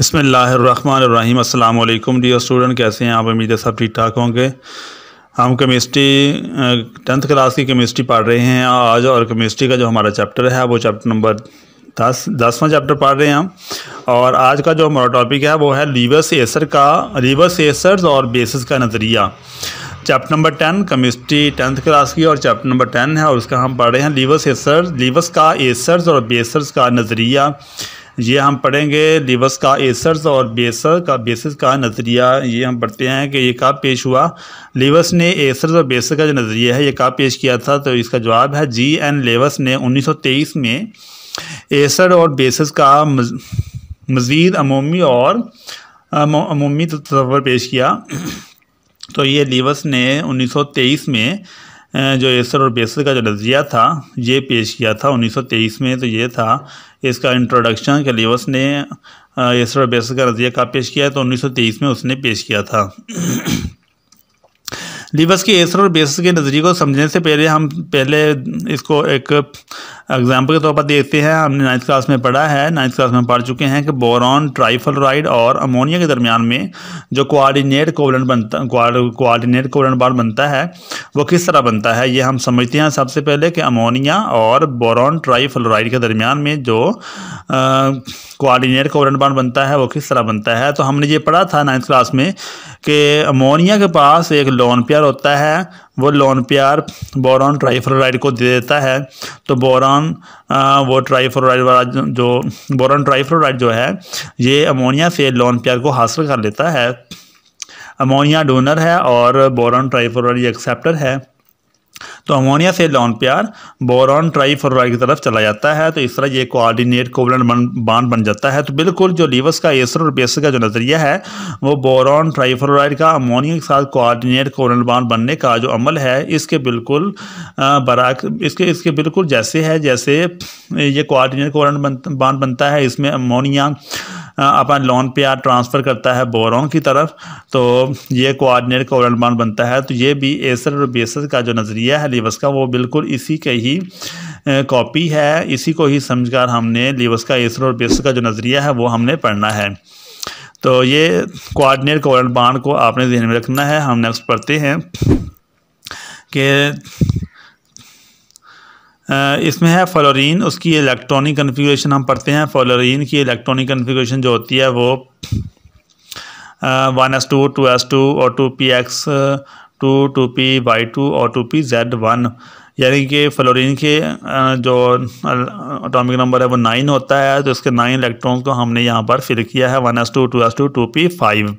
बसमीम अल्लाम dear student कैसे हैं आप उम्मीद है सब ठीक ठाक होंगे हम केमिस्ट्री टेंथ क्लास की केमिस्ट्री पढ़ रहे हैं आज और केमिस्ट्री का जो हमारा चैप्टर है वो चैप्टर नंबर दस दसवां चैप्टर पढ़ रहे हैं हम और आज का जो हमारा टॉपिक है वो है लीवर्स एसर का लीवर्स एसर्स और बेसिस का नज़रिया chapter number ten chemistry tenth class की और चैप्टर नंबर टेन है और उसका हम पढ़ रहे हैं लीवस एसर लीवस का एसर्स और बेसर्स का नज़रिया ये हम पढ़ेंगे लिबस का एसर्स और बेसर का बेसिस का नज़रिया ये हम पढ़ते हैं कि ये कब पेश हुआ लिबस ने एसर्स और बेसर का जो नज़रिया है ये कब पेश किया था तो इसका जवाब है जी एन लेवस ने 1923 में एसर और बेसिस का मज़ीद अमूमी और अमूमी तस्वर पेश किया तो ये लिवस ने 1923 में जो एसर और बेसर का जो नज़रिया था ये पेश किया था 1923 में तो ये था इसका इंट्रोडक्शन कलिवस ने इसरो बेस का रजिया का पेश किया तो 1923 में उसने पेश किया था लिवस के एसर और बेसिस के नज़रिए को समझने से पहले हम पहले इसको एक एग्जाम्पल के तौर पर देखते हैं हमने नाइन्थ क्लास में पढ़ा है नाइन्थ क्लास में पढ़ चुके हैं कि बोरॉन ट्राइफ्लोराइड और अमोनिया के दरमियान में जो कोआर्डिनेट कोवलन बनता कोआर्डिनेट कोवलन बार बनता है वो किस तरह बनता है ये हम समझते हैं सबसे पहले कि अमोनिया और बोरॉन ट्राइफ्लोराइड के दरमियान में जो कोआर्डिनेट कोवलन बार बनता है वो किस तरह बनता है तो हमने ये पढ़ा था नाइन्थ क्लास में कि अमोनिया के पास एक लोन पेयर होता है वो लोन प्यार बोरान ट्राईफ्लोराइड को दे देता है तो बोरान वो ट्राईफ्लोराइड वाला जो बोरान ट्राईफ्लोराइड जो है ये अमोनिया से लोन प्यार को हासिल कर लेता है अमोनिया डोनर है और बोरान ट्राईफ्लोराइड एक्सेप्टर है तो अमोनिया से लॉन प्यार बोरॉन फ्लोराइड की तरफ चला जाता है तो इस तरह ये कोऑर्डिनेट कोवलन बांड बन जाता है तो बिल्कुल जो लीवस का एसर और बेसर का जो नज़रिया है वो बोरॉन फ्लोराइड का अमोनिया के साथ कोआर्डिनेट कोवलन बांड बनने का जो अमल है इसके बिल्कुल बराक इसके इसके बिल्कुल जैसे है जैसे ये कोआर्डिनेट कोवलन बांड बनता है इसमें अमोनिया अपन लोन पे आर ट्रांसफ़र करता है बोरों की तरफ तो ये कोआर्डिनेट कोरल बॉन्ड बनता है तो ये भी एसर और बेसर का जो नज़रिया है लिवस का वो बिल्कुल इसी के ही कॉपी है इसी को ही समझकर हमने लिवस का एसर और बेसर का जो नज़रिया है वो हमने पढ़ना है तो ये कोआर्डिनेट कोरल बॉन्ड को आपने जहन में रखना है हम नेक्स्ट पढ़ते हैं कि इसमें है फ्लोरीन उसकी इलेक्ट्रॉनिक कन्फिग्रेशन हम पढ़ते हैं फ्लोरीन की इलेक्ट्रॉनिक कन्फिग्रेशन जो होती है वो one S two two S two और two P X two two P Y two और टू पी जेड वन यानी कि फ्लोरीन के जो अटोमिक नंबर है वो नाइन होता है तो इसके नाइन इलेक्ट्रॉन को हमने यहाँ पर फिल किया है one S two two S two two P five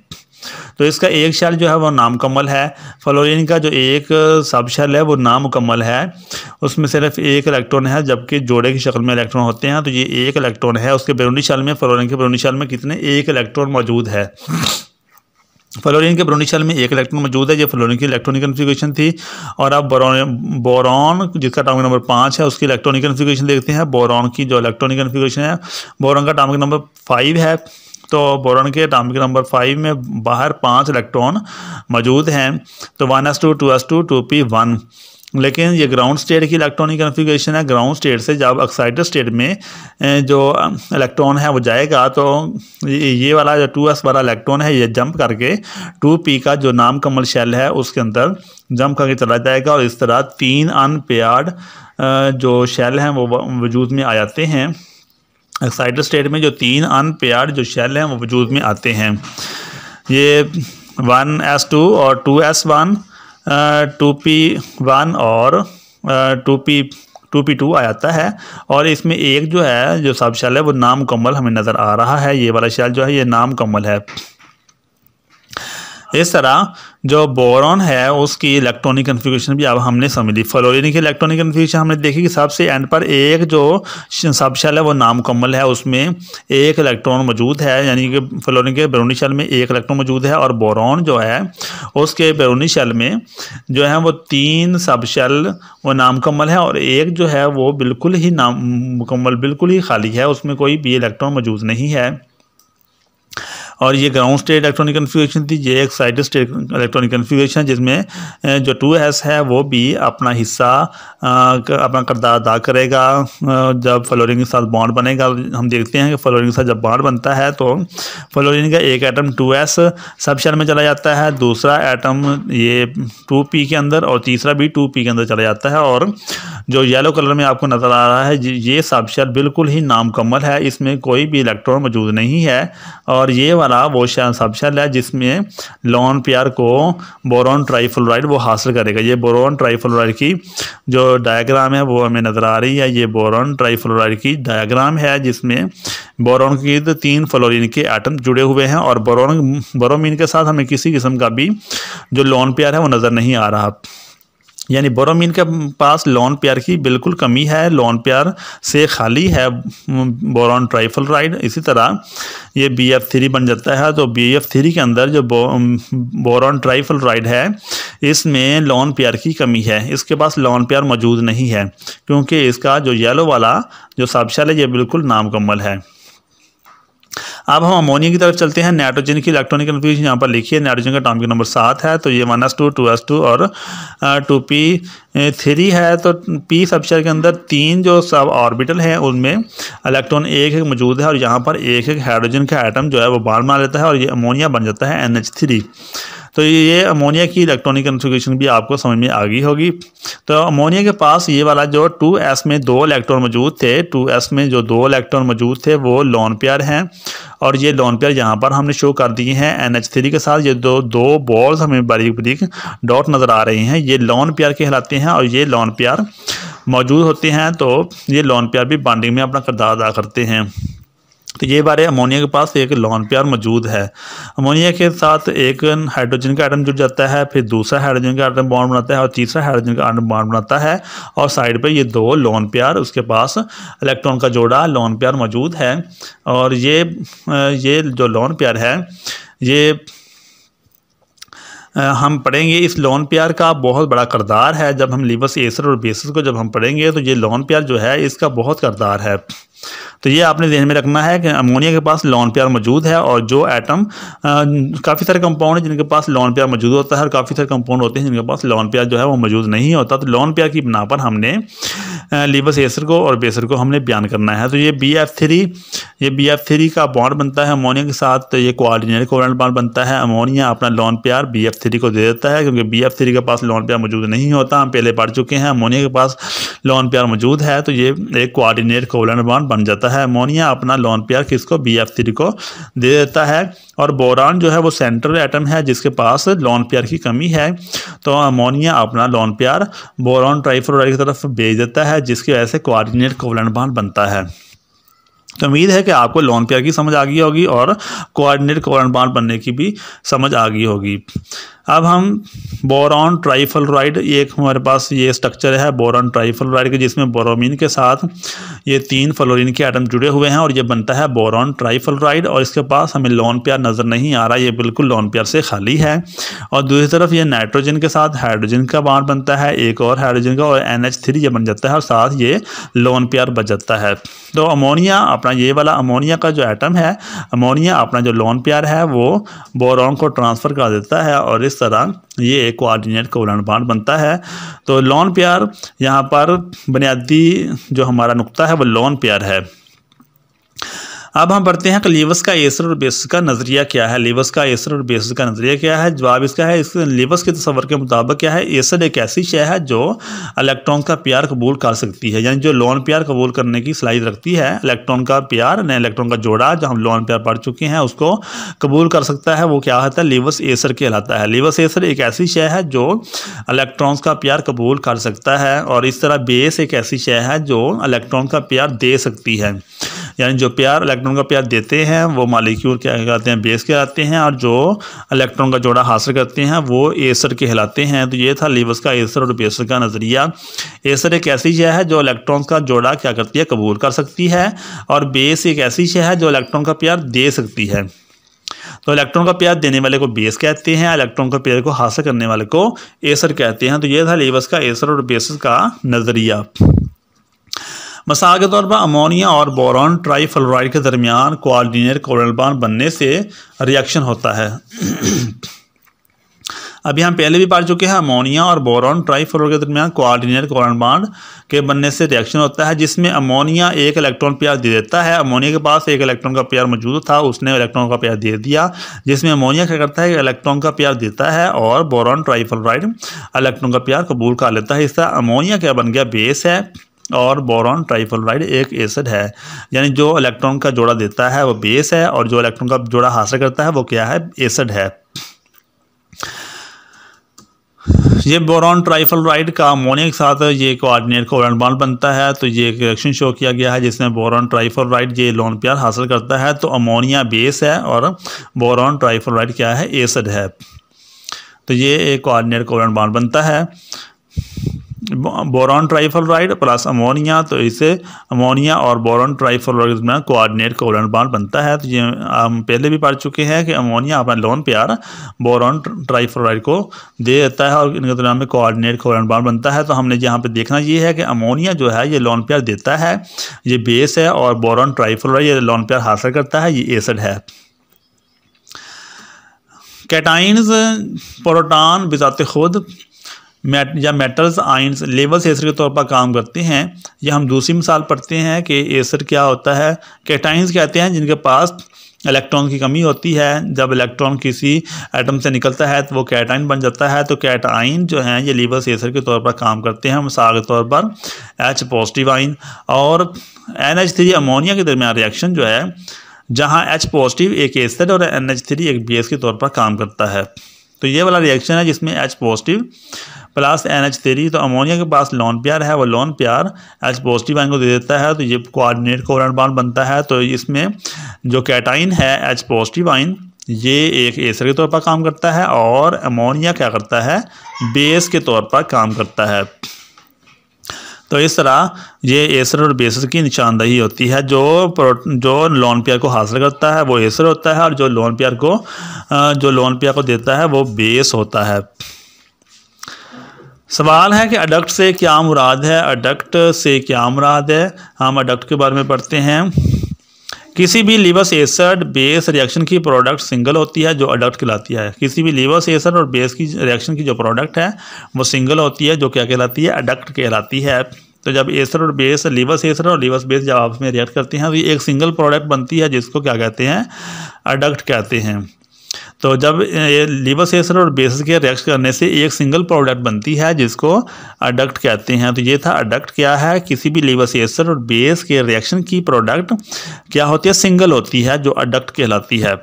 तो इसका एक शैल जो है वो नामकमल है फ्लोरीन का जो एक सब शैल है वो नामकमल है उसमें सिर्फ एक इलेक्ट्रॉन है जबकि जोड़े की शक्ल में इलेक्ट्रॉन होते हैं तो ये एक इलेक्ट्रॉन है उसके बैरूनी शैल में फ्लोरिन के बैरूनी शैल में कितने एक इलेक्ट्रॉन मौजूद है फ्लोरीन के ब्रोनी शैल में एक इलेक्ट्रॉन मौजूद है ये फ्लोरीन की इलेक्ट्रॉनिक कन्फिगेशन थी और अब बोरॉन जिसका टामिक नंबर पाँच है उसकी इलेक्ट्रॉनिक कन्फिगेशन देखते हैं बोरॉन की जो इलेक्ट्रॉनिक कन्फिगेशन है बोरॉन का टामिक नंबर फाइव है तो बोरन के एटॉमिक नंबर फाइव में बाहर पाँच इलेक्ट्रॉन मौजूद हैं तो one S two two S two two P one लेकिन ये ग्राउंड स्टेट की इलेक्ट्रॉनिक कन्फिग्रेशन है ग्राउंड स्टेट से जब ऑक्साइडेड स्टेट में जो इलेक्ट्रॉन है वो जाएगा तो ये वाला जो टू एस वाला इलेक्ट्रॉन है ये जंप करके टू पी का जो नाम कमल शेल है उसके अंदर जंप करके चला जाएगा और इस तरह तीन अनपेयर्ड जो शेल हैं वो वजूद में आ जाते हैं एक्साइटेड स्टेट में जो तीन अनपेयर्ड जो शेल हैं वो वजूद में आते हैं ये वन एस टू और two S one two P one और two P two P two आ जाता है और इसमें एक जो है जो सब शेल है वो कमल हमें नज़र आ रहा है ये वाला शेल जो है ये कमल है इस तरह जो बोरॉन है उसकी इलेक्ट्रॉनिक कन्फिग्रेशन भी अब हमने समझ ली फ्लोरिन की इलेक्ट्रॉनिक कन्फिग्रेशन हमने देखी कि सबसे एंड पर एक जो सब शल है वो नामुकम्मल है उसमें एक इलेक्ट्रॉन मौजूद है यानी कि फ्लोरिन के बैरूनी शल में एक इलेक्ट्रॉन मौजूद है और बोरॉन जो है उसके बैरूनी शल में जो है वो तीन सब शेल वो नामकम्मल है और एक जो है वो बिल्कुल ही नाम मुकम्मल बिल्कुल ही खाली है उसमें कोई भी इलेक्ट्रॉन मौजूद नहीं है और ये ग्राउंड स्टेट इलेक्ट्रॉनिक कन्फ्यूगेशन थी ये एक साइड स्टेट इलेक्ट्रॉनिक कन्फ्यूगेशन जिसमें जो टू एस है वो भी अपना हिस्सा अपना करदार अदा करेगा जब फ्लोरिन के साथ बॉन्ड बनेगा हम देखते हैं कि फ्लोरिन के साथ जब बॉन्ड बनता है तो फ्लोरिन का एक atom two S sub shell में चला जाता है दूसरा एटम ये टू पी के अंदर और तीसरा भी टू पी के अंदर चला जाता है और जो येलो कलर में आपको नज़र आ रहा है ये सब शेल बिल्कुल ही नामकम्मल है इसमें कोई भी इलेक्ट्रॉन मौजूद नहीं है और ये वाला हमारा वो सबशल है जिसमें लॉन प्यार को बोरोन ट्राइफ्लोराइड वो हासिल करेगा ये बोरोन ट्राइफ्लोराइड की जो डायग्राम है वो हमें नज़र आ रही है ये बोरोन ट्राइफ्लोराइड की डायग्राम है जिसमें बोरोन की तो तीन फ्लोरिन के आटम जुड़े हुए हैं और बोरोन बोरोमिन के साथ हमें किसी किस्म का भी जो लॉन प्यार है वो नज़र नहीं आ रहा यानी बोरोमीन के पास लॉन प्यार की बिल्कुल कमी है लॉन प्यार से खाली है बोरॉन ट्राइफल राइड इसी तरह ये बी एफ थ्री बन जाता है तो बी एफ थ्री के अंदर जो बो, बोरॉन ट्राइफल राइड है इसमें लॉन प्यार की कमी है इसके पास लॉन प्यार मौजूद नहीं है क्योंकि इसका जो येलो वाला जो साबशाल है ये बिल्कुल नामकम्मल है अब हम अमोनिया की तरफ चलते हैं नाइट्रोजन की इलेक्ट्रॉनिक कन्फ्यूजन यहाँ पर लिखिए नाइट्रोजन का टॉमिक नंबर सात है तो ये one S two two S two और टू पी थ्री है तो पी सबशेल के अंदर तीन जो सब ऑर्बिटल हैं उनमें इलेक्ट्रॉन एक एक मौजूद है और यहाँ पर एक एक हाइड्रोजन का आइटम जो है वो बाढ़ मार लेता है और ये अमोनिया बन जाता है एन एच थ्री तो ये अमोनिया की इलेक्ट्रॉनिक कन्फिग्रेशन भी आपको समझ में आ गई होगी तो अमोनिया के पास ये वाला जो 2s में दो इलेक्ट्रॉन मौजूद थे 2s में जो दो इलेक्ट्रॉन मौजूद थे वो लॉन पेयर हैं और ये लॉन पेयर यहाँ पर हमने शो कर दिए हैं एन एच थ्री के साथ ये दो दो बॉल्स हमें बारीक बारीक डॉट नज़र आ रही हैं ये लॉन पेयर कहलाते हैं और ये लॉन पेयर मौजूद होते हैं तो ये लॉन पेयर भी बॉन्डिंग में अपना किरदार अदा करते हैं तो ये बारे अमोनिया के पास एक लॉन प्यार मौजूद है अमोनिया के साथ एक हाइड्रोजन का आइटम जुड़ जाता है फिर दूसरा हाइड्रोजन का आइटम बॉन्ड बनाता है और तीसरा हाइड्रोजन का आइटम बॉन्ड बनाता है और साइड पर ये दो लॉन प्यार उसके पास इलेक्ट्रॉन का जोड़ा लॉन प्यार मौजूद है और ये ये जो लॉन प्यार है ये हम पढ़ेंगे इस लॉन प्यार का बहुत बड़ा करदार है जब हम लिबस एसर और बेसिस को जब हम पढ़ेंगे तो ये लॉन प्यार जो है इसका बहुत करदार है तो ये आपने जहन में रखना है कि अमोनिया के पास लॉन प्यार मौजूद है और जो एटम काफ़ी सारे कंपाउंड हैं जिनके पास लॉन प्यार मौजूद होता है और काफ़ी सारे कंपाउंड होते हैं जिनके पास लॉन प्यार जो है वो मौजूद नहीं होता तो लॉन प्यार की बना पर हमने लिबस एसर को और बेसर को हमने बयान करना है तो ये बी एफ थ्री ये बी एफ थ्री का बॉन्ड बनता है अमोनिया के साथ तो ये कोऑर्डिनेट कोवलेंट बॉन्ड बनता है अमोनिया अपना लॉन प्यार बी एफ थ्री को दे देता है क्योंकि बी एफ थ्री के पास लॉन प्यार मौजूद नहीं होता हम पहले पढ़ चुके हैं अमोनिया के पास लॉन प्यार मौजूद है तो ये एक कोऑर्डिनेट कोवलेंट बॉन्ड बन जाता है अमोनिया अपना लॉन प्यार किसको बी एफ थ्री को दे देता है और बोरान जो है वो सेंट्रल एटम है जिसके पास लॉन प्यार की कमी है तो अमोनिया अपना लॉन प्यार बोरान ट्राइफ्लोराइड की तरफ भेज देता है है जिसकी वजह से कोआर्डिनेट कोवलेंट बांड बनता है तो उम्मीद है कि आपको लोन पेयर की समझ आ गई होगी और कोआर्डिनेट कोवलेंट बांड बनने की भी समझ आ गई होगी अब हम बोरॉन ट्राइफलराइड एक हमारे पास ये स्ट्रक्चर है बोरॉन ट्राइफलराइड के जिसमें बोरोमीन के साथ ये तीन फ्लोरीन के आइटम जुड़े हुए हैं और ये बनता है बोरॉन ट्राइफलराइड और इसके पास हमें लॉन प्यार नज़र नहीं आ रहा ये बिल्कुल लॉन प्यार से खाली है और दूसरी तरफ ये नाइट्रोजन के साथ हाइड्रोजन का बार बनता है एक और हाइड्रोजन का और एन ये बन जाता है और साथ ये लॉन प्यार बच जाता है तो अमोनिया अपना ये वाला अमोनिया का जो आइटम है अमोनिया अपना जो लॉन प्यार है वो बोरॉन को ट्रांसफ़र कर देता है और इस तरह ये एक कोआर्डिनेट का उलान बाण बनता है तो लॉन प्यार यहाँ पर बुनियादी जो हमारा नुकता है वो लॉन प्यार है अब हम पढ़ते हैं कि लिवस का एसर और बेसिस का नज़रिया क्या है लिवस का एसर और बेसिस का नज़रिया क्या है जवाब इसका है इस लेवस के तस्वर के मुताबिक क्या है एसर एक ऐसी शय है जो इलेक्ट्रॉन का प्यार कबूल कर सकती है यानी जो लोन प्यार कबूल करने की सलाहियत रखती है इलेक्ट्रॉन का प्यार यानी इलेक्ट्रॉन का जोड़ा जो हम लोन प्यार पढ़ चुके हैं उसको कबूल कर सकता है वो क्या होता है तो लिवस एसर कहलाता है लिवस एसर एक ऐसी शय है जो इलेक्ट्रॉन्स का प्यार कबूल कर सकता है और इस तरह बेस एक ऐसी शय है जो इलेक्ट्रॉन का प्यार दे सकती है यानी जो प्यार इलेक्ट्रॉन का प्यार देते हैं वो मालिक्यूल क्या कहते हैं बेस कहलाते हैं और जो इलेक्ट्रॉन का जोड़ा हासिल करते हैं वो एसर कहलाते हैं तो ये था लिवस का एसर और बेसर का नज़रिया एसर एक ऐसी शह है जो इलेक्ट्रॉन का जोड़ा क्या करती है कबूल कर सकती है और बेस एक ऐसी शह है जो इलेक्ट्रॉन का प्यार दे सकती है तो इलेक्ट्रॉन का प्यार देने वाले को बेस कहते हैं इलेक्ट्रॉन का प्यार को हासिल करने वाले को एसर कहते हैं तो ये था लेबस का एसर और बेसर का नज़रिया मसाल के तौर पर अमोनिया और बोरॉन फ्लोराइड के दरमियान कोआर्डिनेट कोरलबान बनने से रिएक्शन होता है अभी हम पहले भी पढ़ चुके हैं अमोनिया और बोरॉन ट्राईफ्लोर के दरमियान कोआर्डिनेट कोरलबान के बनने से रिएक्शन होता है जिसमें अमोनिया एक इलेक्ट्रॉन पेयर दे देता है अमोनिया के पास एक इलेक्ट्रॉन का पेयर मौजूद था उसने इलेक्ट्रॉन का पेयर दे दिया जिसमें अमोनिया क्या करता है इलेक्ट्रॉन का पेयर देता है और बोरॉन ट्राईफ्लोराइड इलेक्ट्रॉन का पेयर कबूल कर लेता है इस तरह अमोनिया क्या बन गया बेस है और बोरॉन ट्राइफ्लोराइड एक एसिड है यानी जो इलेक्ट्रॉन का जोड़ा देता है वो बेस है और जो इलेक्ट्रॉन का जोड़ा हासिल करता है वो क्या है एसिड है ये बोरॉन ट्राइफ्लोराइड का अमोनिया के साथ ये कोऑर्डिनेट का बॉन्ड बनता है तो ये एक रिएक्शन शो किया गया है जिसमें बोरॉन ट्राइफ्लोराइड ये लोन प्यार हासिल करता है तो अमोनिया बेस है और बोरॉन ट्राइफ्लोराइड क्या है एसिड है तो ये एक कोऑर्डिनेट का बॉन्ड बनता है बोरॉन ट्राइफ्लोराइड प्लस अमोनिया तो इसे अमोनिया और बोरॉन ट्राइफ्लोराइड के दरमियान कोऑर्डिनेट कोवलन बॉन्ड बनता है तो ये हम पहले भी पढ़ चुके हैं कि अमोनिया अपना लोन प्यार बोरॉन ट्राइफ्लोराइड को दे देता है और इनके दरमियान में कोऑर्डिनेट कोवलन बॉन्ड बनता है तो हमने यहाँ पर देखना ये है कि अमोनिया जो है ये लोन प्यार देता है ये बेस है और बोरॉन ट्राइफ्लोराइड ये लोन प्यार हासिल करता है ये एसिड है कैटाइन्स प्रोटान बिजाते खुद मेट या मेटल्स आइंस लेवल्स एसर के तौर पर काम करते हैं या हम दूसरी मिसाल पढ़ते हैं कि एसर क्या होता है कैटाइंस कहते हैं जिनके पास इलेक्ट्रॉन की कमी होती है जब इलेक्ट्रॉन किसी एटम से निकलता है तो वो कैटाइन बन जाता है तो कैटाइन जो है ये लीवर सेसर के तौर पर काम करते हैं मिसाल के तौर पर एच पॉजिटिव आइन और एन एच थ्री अमोनिया के दरमियान रिएक्शन जो है जहाँ एच पॉजिटिव एक एसर और एन एच थ्री एक बी के तौर पर काम करता है तो ये वाला रिएक्शन है जिसमें H positive plus N H three तो अमोनिया के पास लॉन प्यार है वो लॉन प्यार एच पॉजिटिव आइन को दे देता है तो ये कोऑर्डिनेट कोवरेंट बॉन्ड बनता है तो इसमें जो कैटाइन है एच पॉजिटिव आइन ये एक एसर के तौर पर काम करता है और अमोनिया क्या करता है बेस के तौर पर काम करता है तो इस तरह ये एसर और बेसर की निशानदही होती है जो जो लोन पेयर को हासिल करता है वो एसर होता है और जो लोन पेयर को जो लोन पेयर को देता है वो बेस होता है सवाल है कि अडक्ट से क्या मुराद है अडक्ट से क्या मुराद है हम अडक्ट के बारे में पढ़ते हैं किसी भी लिवस एसड बेस रिएक्शन की प्रोडक्ट सिंगल होती है जो अडक्ट कहलाती है किसी भी लिवस एसड और बेस की रिएक्शन की जो प्रोडक्ट है वो सिंगल होती है जो क्या कहलाती है अडक्ट कहलाती है तो जब एसर और बेस लिवस एसर और लिवस बेस जब आपस में रिएक्ट करते हैं तो ये एक सिंगल प्रोडक्ट बनती है जिसको क्या कहते हैं अडक्ट कहते हैं तो जब लिबस एसर और बेसिस के रिएक्ट करने से एक सिंगल प्रोडक्ट बनती है जिसको अडक्ट कहते हैं तो ये था अडक्ट क्या है किसी भी लीवर और बेस के रिएक्शन की प्रोडक्ट क्या होती है सिंगल होती है जो अडक्ट कहलाती है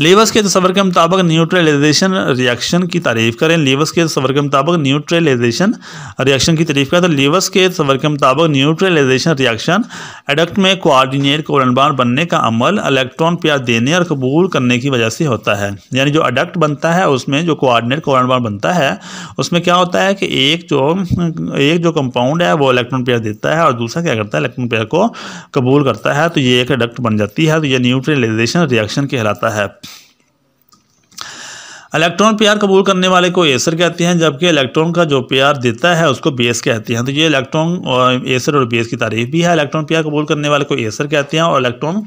लेवस के तस्वर के मुताबिक न्यूट्रलाइजेशन रिएक्शन की तारीफ करें लेवस के तस्वर के मुताबिक न्यूट्रलाइजेशन रिएक्शन की तारीफ करें तो लेवस के तस्वर के मुताबिक न्यूट्रलाइजेशन रिएक्शन एडक्ट में कोऑर्डिनेट कोलनबार बनने का अमल इलेक्ट्रॉन प्यार देने और कबूल करने की वजह से होता है यानी जो अडक्ट बनता है उसमें जो कोऑर्डिनेट कोलनबार बनता है उसमें क्या होता है कि एक जो एक जो कंपाउंड है वो इलेक्ट्रॉन प्यार देता है और दूसरा क्या करता है इलेक्ट्रॉन प्यार को कबूल करता है तो ये एक अडक्ट बन जाती है तो ये न्यूट्रलाइजेशन रिएक्शन कहलाता है इलेक्ट्रॉन प्यार कबूल करने वाले को एसर कहते हैं जबकि इलेक्ट्रॉन का जो प्यार देता है उसको बेस कहते हैं तो ये इलेक्ट्रॉन और एसर और बेस की तारीफ भी है इलेक्ट्रॉन प्यार कबूल करने वाले को एसर कहते हैं और इलेक्ट्रॉन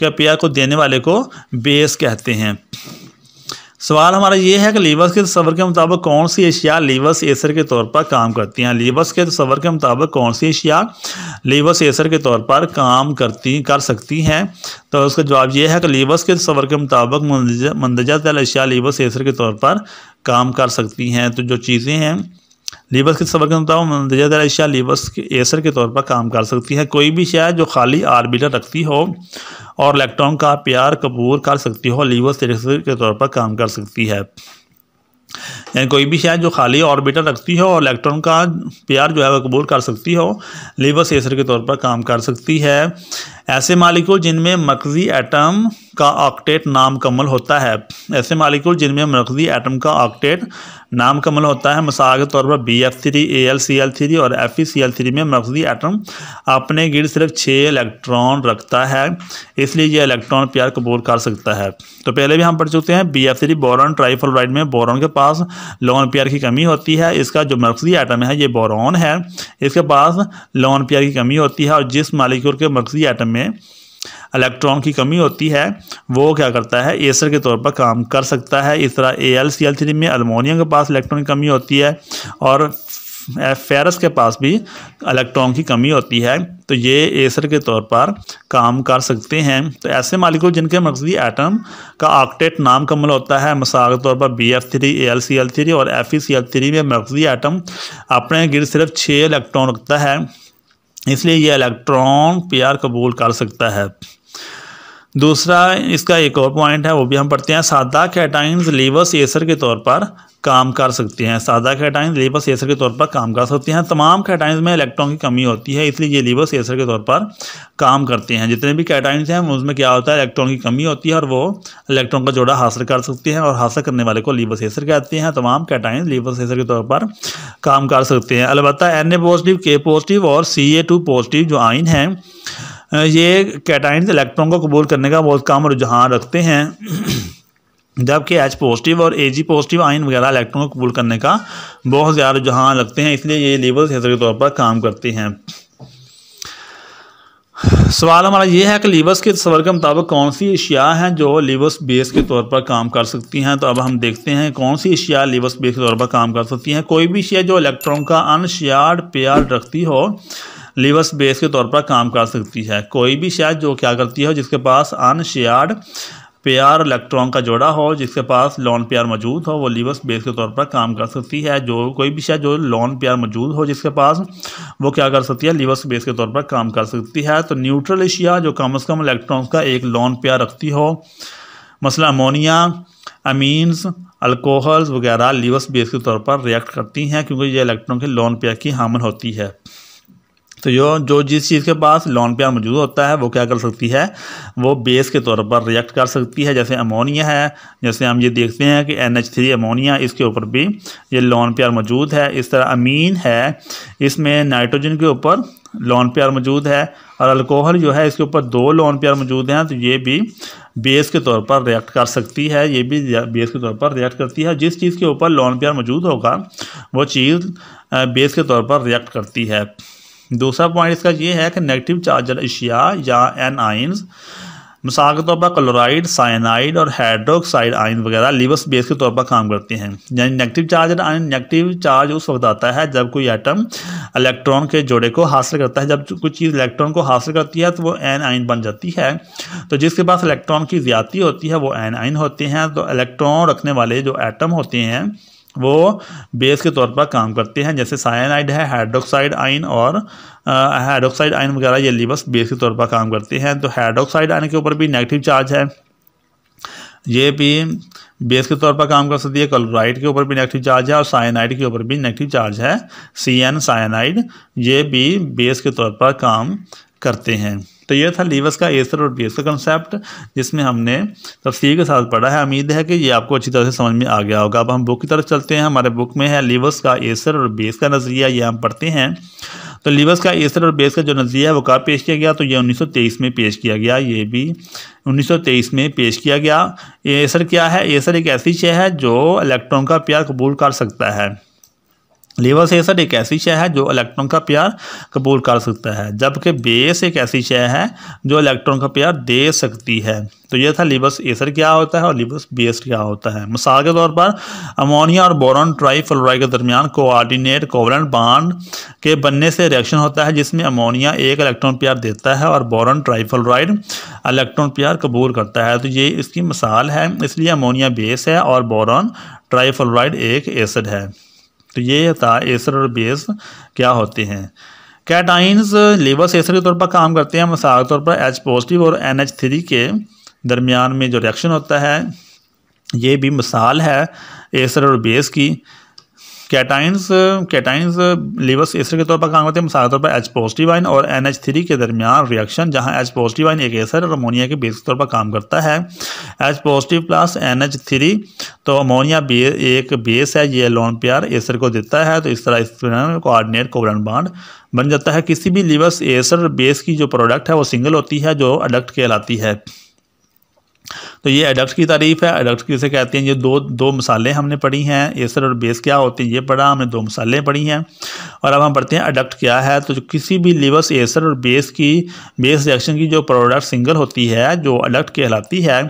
के प्यार को देने वाले को बेस कहते हैं सवाल हमारा ये है कि लीवर्स के तस्वर के मुताबिक कौन सी एशिया लीवर्स एसर के तौर पर काम करती हैं लीवर्स के तस्वर के मुताबिक कौन सी एशिया लीवर्स एसर के तौर पर काम करती कर सकती हैं तो उसका जवाब ये है कि लीवर्स के तस्वर के मुताबिक मंदजा तल एशिया लीवर्स एसर के तौर पर काम कर सकती हैं तो जो चीज़ें हैं लिबस के सबर के बताऊँ जजादार अशिया लिबस के एसर के तौर पर काम कर सकती है कोई भी शायद जो खाली आर्बिटर रखती हो और इलेक्ट्रॉन का प्यार कबूर कर सकती हो लिबस एसर के तौर पर काम कर सकती है यानी कोई भी शायद जो खाली ऑर्बिटर रखती हो और इलेक्ट्रॉन का प्यार जो है वह कबूल कर सकती हो लिबस एसर के तौर पर काम कर सकती है ऐसे मालिक्यूल जिनमें मकजी एटम का ऑक्टेट नामकमल होता है ऐसे मालिक्यूल जिनमें मकजी एटम का ऑक्टेट नामकमल होता है मिसाल के तौर पर B F three A L C L three और F E C L three में मकजी एटम अपने गिर सिर्फ छः इलेक्ट्रॉन रखता है इसलिए यह इलेक्ट्रॉन प्यार कबूल कर सकता है तो पहले भी हम पढ़ चुके हैं B F three boron trifluoride में बोरॉन के पास लोन प्यार की कमी होती है इसका जो मकजी एटम है ये बोरॉन है इसके पास लोन प्यार की कमी होती है और जिस मालिक्यूल के मकजी एटम में इलेक्ट्रॉन की कमी होती है वो क्या करता है एसर के तौर पर काम कर सकता है इस तरह A L C L three में अलमोनियम के पास इलेक्ट्रॉन की कमी होती है और फेरस के पास भी इलेक्ट्रॉन की कमी होती है तो ये एसर के तौर पर काम कर सकते हैं तो ऐसे मालिकों जिनके मकसदी एटम का आक्टेट नाम कमल होता है मिसाल के तौर पर B F three A L C L three और F E C L three में मकसदी एटम अपने गिर सिर्फ छः इलेक्ट्रॉन रखता है इसलिए ये इलेक्ट्रॉन प्यार कबूल कर सकता है दूसरा इसका एक और पॉइंट है वो भी हम पढ़ते हैं सादा कैटाइन लीवर एसर के तौर पर काम कर सकते हैं सादा कैटाइन लीवर सेसर के तौर पर काम कर सकते हैं तमाम कैटाइन में इलेक्ट्रॉन की कमी होती है इसलिए ये लीवर सेसर के तौर पर काम करते हैं जितने भी कैटाइंस हैं उसमें क्या होता है इलेक्ट्रॉन की कमी होती है और वो इलेक्ट्रॉन का जोड़ा हासिल कर सकते हैं और हासिल करने वाले को लीवर सेसर कहते हैं तमाम कैटाइंस लीवर सेसर के तौर पर काम कर सकते हैं अलबत् N A positive K positive और सी ए टू पॉजिटिव जो आइन हैं ये कैटाइंस इलेक्ट्रॉन को कबूल करने का बहुत कम रुझान रखते हैं जबकि एच पॉजिटिव और ए जी पॉजिटिव आयन वगैरह इलेक्ट्रॉन को कबूल करने का बहुत ज़्यादा जहाँ लगते हैं इसलिए ये लेबल सेंसर के तौर पर काम करते हैं सवाल हमारा ये है कि लिबस के सवर के मुताबिक कौन सी अशिया हैं जो लिवस बेस के तौर पर काम कर सकती हैं तो अब हम देखते हैं कौन सी अशिया लिवस बेस के तौर पर काम कर सकती हैं कोई भी अशिया जो इलेक्ट्रॉन का अनशियार्ड पेयर रखती हो लिवस बेस के तौर पर काम कर सकती है कोई भी अशिया जो क्या करती हो जिसके पास अनशेयर्ड पेयर इलेक्ट्रॉन का जोड़ा हो जिसके पास लॉन पेयर मौजूद हो वो लिवस बेस के तौर पर काम कर सकती है जो कोई भी शायद जो लॉन पेयर मौजूद हो जिसके पास वो क्या कर सकती है लिवस बेस के तौर पर काम कर सकती है तो न्यूट्रल एशिया जो कम अज़ कम इलेक्ट्रॉन्स का एक लॉन पेयर रखती हो मसला अमोनिया अमीन्स अल्कोहल्स वगैरह लिवस बेस के तौर पर रिएक्ट करती हैं क्योंकि ये इलेक्ट्रॉन के लॉन पेयर की हामल होती है तो जो जो जिस चीज़ के पास लॉन प्यार मौजूद होता है वो क्या कर सकती है वो बेस के तौर पर रिएक्ट कर सकती है जैसे अमोनिया है जैसे हम ये देखते हैं कि एन एच थ्री अमोनिया इसके ऊपर भी ये लॉन प्यार मौजूद है इस तरह अमीन है इसमें नाइट्रोजन के ऊपर लॉन प्यार मौजूद है और अल्कोहल जो है इसके ऊपर दो लॉन पेयर मौजूद हैं तो ये भी बेस के तौर पर रिएक्ट कर सकती है ये भी बेस के तौर पर रिएक्ट करती है जिस चीज़ के ऊपर लॉन प्यार मौजूद होगा वो चीज़ बेस के तौर पर रिएक्ट करती है दूसरा पॉइंट इसका ये है कि नेगेटिव चार्जर अशिया या एन आइन्स मिसाल के तौर पर क्लोराइड साइनाइड और हाइड्रोक्साइड आयन वगैरह लिवस बेस के तौर पर काम करते हैं यानी negative charge ion negative charge उस वक्त आता है जब कोई एटम इलेक्ट्रॉन के जोड़े को हासिल करता है जब कोई चीज़ इलेक्ट्रॉन को हासिल करती है तो वो एन आयन बन जाती है तो जिसके पास इलेक्ट्रॉन की ज़्यादा होती है वो एन आइन होते हैं तो इलेक्ट्रॉन रखने वाले जो एटम होते हैं वो बेस के तौर पर काम करते हैं जैसे साइनाइड है हाइड्रोक्साइड आइन और हाइड्रोक्साइड आइन वगैरह ये लिबस बेस के तौर पर काम करते हैं तो हाइड्रोक्साइड आइन के ऊपर भी नेगेटिव चार्ज है ये भी बेस के तौर पर काम कर सकती है क्लोराइड के ऊपर भी नेगेटिव चार्ज है और साइनाइड के ऊपर भी नेगेटिव चार्ज है सी एन साइनाइड ये भी बेस के तौर पर काम करते हैं तो यह था लीवस का एसर और बेसर का कंसेप्ट जिसमें हमने तफसील के साथ पढ़ा है उम्मीद है कि ये आपको अच्छी तरह से समझ में आ गया होगा अब हम बुक की तरफ चलते हैं हमारे बुक में है लीवस का एसर और बेस का नज़रिया ये हम पढ़ते हैं तो लीवस का एसर और बेस का जो नज़रिया है वो कब पेश किया गया तो ये 1923 में पेश किया गया ये भी 1923 में पेश किया गया एसर क्या है एसर एक ऐसी शय है जो इलेक्ट्रॉन का प्यार कबूल कर सकता है लेवल से एक ऐसी शय है जो इलेक्ट्रॉन का प्यार कबूल कर सकता है जबकि बेस एक ऐसी शय है जो इलेक्ट्रॉन का प्यार दे सकती है तो यह था लिबस एसर क्या होता है और लिबस बेस क्या होता है मिसाल के तौर पर अमोनिया और बोरॉन ट्राईफ्लोराइड के दरमियान कोआर्डिनेट कोवलेंट बांड के बनने से रिएक्शन होता है जिसमें अमोनिया एक इलेक्ट्रॉन प्यार देता है और बोरॉन ट्राईफ्लोराइड इलेक्ट्रॉन प्यार कबूल करता है तो ये इसकी मिसाल है इसलिए अमोनिया बेस है और बोरॉन ट्राईफ्लोराइड एक एसड है तो ये था एसर और बेस क्या होते हैं कैटाइन्स लेबर सेसर के तौर पर काम करते हैं मिसाल तौर पर एच पॉजिटिव और एन एच थ्री के दरमियान में जो रिएक्शन होता है ये भी मिसाल है एसर और बेस की कैटाइंस कैटाइंस लिवस एसर के तौर पर काम करते हैं मिसाल तौर पर एच पॉजिटिव आइन और एन एच थ्री के दरमियान रिएक्शन जहां एच पॉजिटिव आइन एक एसर और अमोनिया के बेस के तौर पर काम करता है H positive plus N H three तो अमोनिया बे, एक बेस है ये लोन प्यार एसर को देता है तो इस तरह इस तरह कोआर्डिनेट कोवलन बाड बन जाता है किसी भी लिवस एसर बेस की जो प्रोडक्ट है वो सिंगल होती है जो अडक्ट कहलाती है तो ये एडक्ट की तारीफ़ है एडक्ट किसे कहते हैं ये दो दो मसाले हमने पढ़ी हैं एसर और बेस क्या होते हैं ये पढ़ा हमने दो मसाले पढ़ी हैं और अब हम पढ़ते हैं एडक्ट क्या है तो किसी भी लिवस एसर और बेस की बेस रिएक्शन की जो प्रोडक्ट सिंगल होती है जो अडक्ट कहलाती है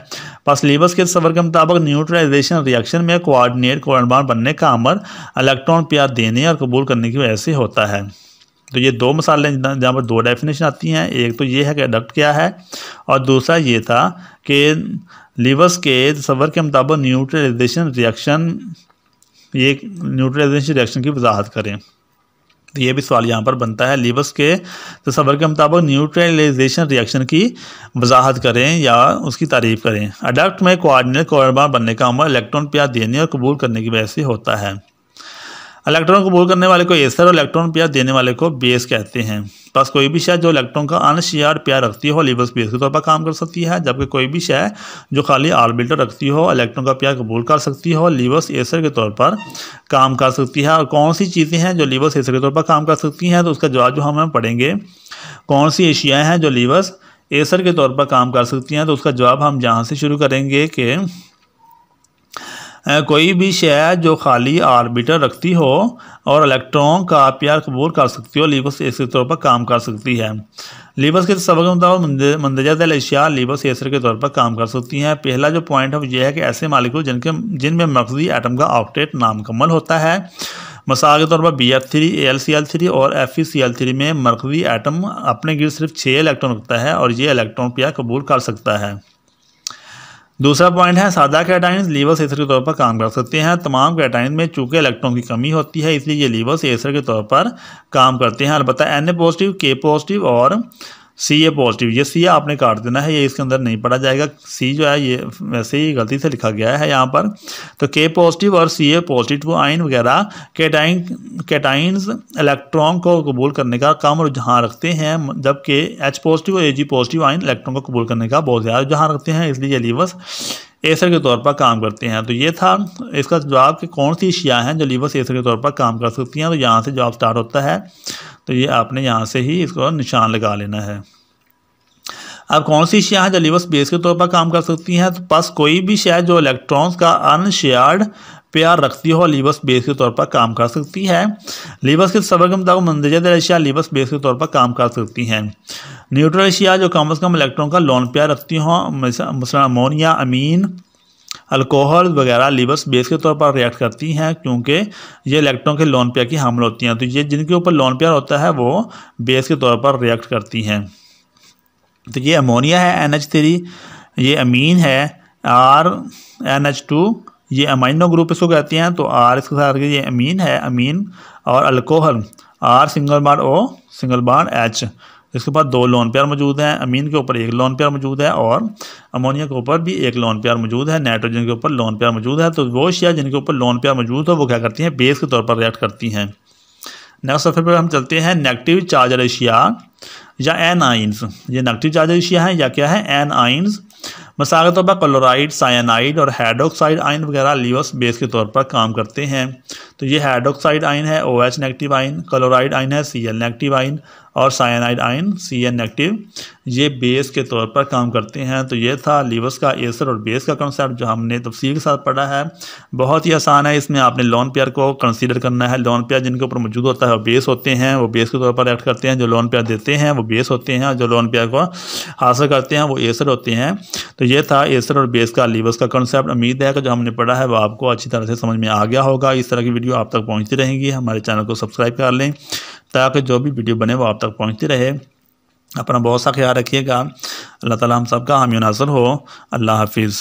बस लिवस के सफर के मुताबिक न्यूट्रलाइजेशन रिएक्शन में कोआर्डिनेट कोऑर्डमान बनने का अमर इलेक्ट्रॉन प्यार देने और कबूल करने की वजह से होता है तो ये दो मसाले जहाँ पर दो डेफिनेशन आती हैं एक तो ये है कि अडक्ट क्या है और दूसरा ये था कि लिवर्स के तस्वर के मुताबिक न्यूट्रलाइजेशन रिएक्शन ये न्यूट्रलाइजेशन रिएक्शन की वजाहत करें तो ये भी सवाल यहाँ पर बनता है लिवर्स के तस्वर तो के मुताबिक न्यूट्रलाइजेशन रिएक्शन की वजाहत करें या उसकी तारीफ करें अडक्ट में कोआर्डिनेट कोरमा बनने का अमल इलेक्ट्रॉन प्यार देने और कबूल करने की वजह से होता है इलेक्ट्रॉन को बोल करने वाले को एसर और इलेक्ट्रॉन प्यार देने वाले को बेस कहते हैं बस कोई भी शायद जो इलेक्ट्रॉन का अंश यार प्यार रखती हो लिबस बेस के तौर पर काम कर सकती है जबकि कोई भी शायद जो खाली आर्बिटर रखती हो इलेक्ट्रॉन का प्यार कबूल कर सकती हो लिबस एसर के तौर पर काम कर सकती है और कौन सी चीज़ें हैं जो लिबस एसर के तौर पर काम कर सकती हैं तो उसका जवाब जो हम पढ़ेंगे कौन सी एशियाएँ हैं जो लिबस एसर के तौर पर काम कर सकती हैं तो उसका जवाब हम जहाँ से शुरू करेंगे कि कोई भी शय जो खाली आर्बिटर रखती हो और इलेक्ट्रॉन का प्यार कबूल कर सकती हो लिबस एसर के तौर पर काम कर सकती है लिबस के सबक मुताबिक मंदजा तल एशिया लिबस एसर के तौर पर काम कर सकती हैं पहला जो पॉइंट है वो ये है कि ऐसे मालिकूल जिनके जिनमें मकसदी एटम का ऑक्टेट नामकमल होता है मिसाल के तौर पर B F three L C L three और F E C L three में मरकजी एटम अपने गिर सिर्फ छः इलेक्ट्रॉन रखता है और ये इलेक्ट्रॉन प्यार कबूल कर सकता है दूसरा पॉइंट है सादा कैटाइन लीवर सेसर के तौर पर काम कर सकते हैं तमाम कैटाइन में चूके इलेक्ट्रॉन की कमी होती है इसलिए ये लीवर सेसर के तौर पर काम करते हैं अलबत्त N A positive K positive और सी ए पॉजिटिव ये सी आपने काट देना है ये इसके अंदर नहीं पढ़ा जाएगा सी जो है ये वैसे ही गलती से लिखा गया है यहाँ पर तो के पॉजिटिव और सी ए पॉजिटिव आइन वगैरह कैटाइन कैटाइन्स इलेक्ट्रॉन को कबूल करने का कम रुझान रखते हैं जबकि एच पॉजिटिव और A G positive ion electron को कबूल करने का बहुत ज़्यादा रुझान रखते हैं इसलिए ये लीवर्स एसर के तौर पर काम करते हैं तो ये था इसका जवाब कि कौन सी अशिया हैं जो लीवर से एसर के तौर पर काम कर सकती हैं तो यहाँ से जवाब स्टार्ट होता है तो ये आपने यहाँ से ही इसको निशान लगा लेना है अब कौन सी शेयर हैं जो लिवर बेस के तौर पर काम कर सकती हैं तो पास कोई भी शेयर जो इलेक्ट्रॉन्स का अनशेयर्ड प्यार रखती हो लिबस बेस के तौर पर काम कर सकती है लिबस के सवर्गम दाग मंदजा अशिया लिबस बेस के तौर पर काम कर सकती हैं न्यूट्रल अशिया जो कम अज़ कम इलेक्ट्रॉन का लोन प्यार रखती हों मसला अमोनिया अमीन अल्कोहल वगैरह लिबस बेस के तौर पर रिएक्ट करती हैं क्योंकि ये इलेक्ट्रॉन के लोन प्यार की हमल होती हैं तो ये जिनके ऊपर लोन प्यार होता है वो बेस के तौर पर रिएक्ट करती हैं तो ये अमोनिया है एन एच थ्री ये अमीन है आर एन एच टू ये अमाइनो ग्रुप इसको कहते हैं तो आर इसके साथ ये अमीन है अमीन और alcohol R single bar O single bar H इसके पास दो लोन पेयर मौजूद हैं अमीन के ऊपर एक लोन पेयर मौजूद है और अमोनिया के ऊपर भी एक लोन पेयर मौजूद है नाइट्रोजन के ऊपर लोन पेयर मौजूद है तो वो शेयर जिनके ऊपर लोन पेयर मौजूद है वो क्या करती हैं बेस के तौर पर रिएक्ट करती हैं नेक्स्ट सफ़र पर हम चलते हैं नेगेटिव चार्ज रेशिया या एन आइंस ये नेगेटिव चार्ज रेशिया है या क्या है एन आइंस तौर पर क्लोराइड साइनाइड और हाइड्रोक्साइड आयन वगैरह लिवस बेस के तौर पर काम करते हैं तो ये हाइड्रोक्साइड आइन है O H negative ion chloride ion है सी एल नेगेटिव आइन और cyanide ion C N negative ये बेस के तौर पर काम करते हैं तो ये था लिवस का एसर और बेस का कॉन्सेप्ट जो हमने तफसील के साथ पढ़ा है बहुत ही आसान है इसमें आपने लॉन पेयर को कंसीडर करना है लॉन पेयर जिनके ऊपर मौजूद होता है वो बेस होते हैं वो बेस के तौर पर एक्ट करते हैं जो लॉन पेयर देते हैं वो बेस होते हैं और जो लॉन पेयर को हासिल करते हैं वो एसर होते हैं तो ये था एसर और बेस का लिवस का कॉन्सेप्ट उम्मीद है कि जो हमने पढ़ा है वो आपको अच्छी तरह से समझ में आ गया होगा इस तरह की वीडियो वीडियो आप तक पहुँचती रहेंगी हमारे चैनल को सब्सक्राइब कर लें ताकि जो भी वीडियो बने वो आप तक पहुँचती रहे अपना बहुत सा ख्याल रखिएगा अल्लाह ताला हम सबका हामी नासर हो अल्लाह हाफिज़